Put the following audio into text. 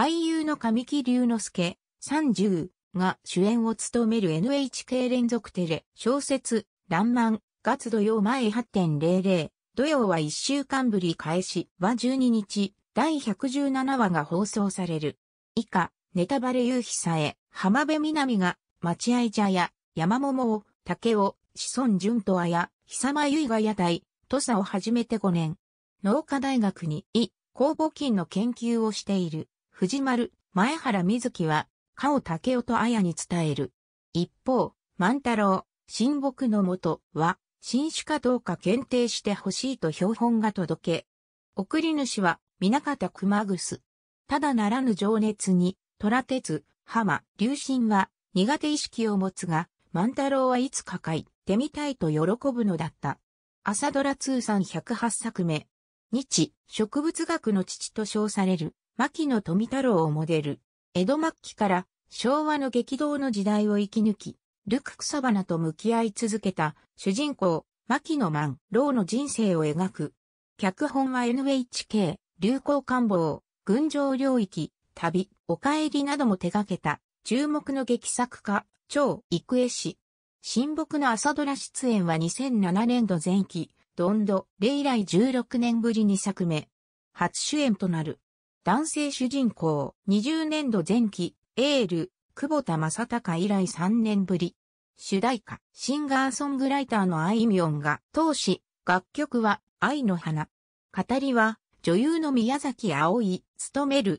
俳優の神木隆之介、30が主演を務める NHK 連続テレ、小説、らんまん、月土曜前8.00、土曜は1週間ぶり開始は12日、第117話が放送される。以下、ネタバレ夕日さえ、浜辺美波が、待合茶屋、山桃を、竹を、子孫淳とあや、久間由衣が屋台、土佐を始めて5年。農科大学に、い、公募金の研究をしている。藤丸、前原瑞希は、加尾武雄と綾に伝える。一方、万太郎、新睦のもとは、新種かどうか検定してほしいと標本が届け。送り主は、皆方熊楠。ただならぬ情熱に、虎鉄、浜、流神は、苦手意識を持つが、万太郎はいつか書いてみたいと喜ぶのだった。朝ドラ通算108作目。日、植物学の父と称される牧野富太郎をモデル、江戸末期から昭和の激動の時代を生き抜き、ルク草花と向き合い続けた主人公、牧野万、郎の人生を描く。脚本は NHK、流行官房、群青領域、旅、お帰りなども手掛けた、注目の劇作家、超育江氏。新木の朝ドラ出演は2007年度前期、どんど、れ以来16年ぶり2作目。初主演となる。男性主人公、20年度前期、エール、久保田正隆以来3年ぶり。主題歌、シンガーソングライターのあいみょんが、当時、楽曲は、愛の花。語りは、女優の宮崎葵、務める、